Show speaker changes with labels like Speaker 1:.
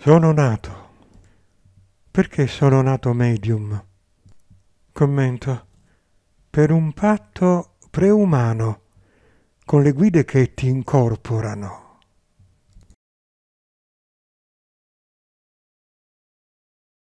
Speaker 1: Sono nato. Perché sono nato medium? Commento. Per un patto preumano con le guide che ti incorporano.